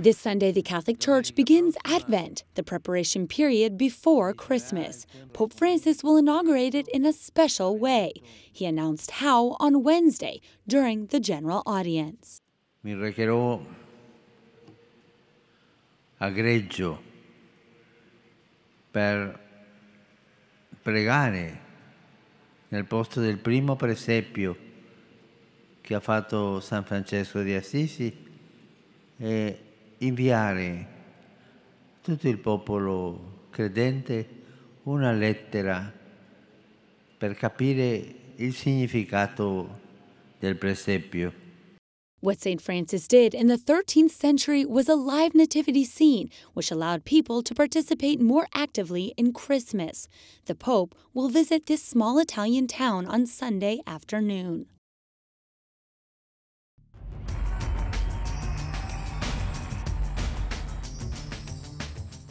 This Sunday, the Catholic Church begins Advent, the preparation period before Christmas. Pope Francis will inaugurate it in a special way. He announced how on Wednesday during the general audience. Mi requeró a Greggio per pregare nel posto del primo presepio che ha fatto San Francesco di Assisi e inviare tutto il popolo credente una lettera per capire il significato del presepio. What St. Francis did in the 13th century was a live nativity scene, which allowed people to participate more actively in Christmas. The Pope will visit this small Italian town on Sunday afternoon.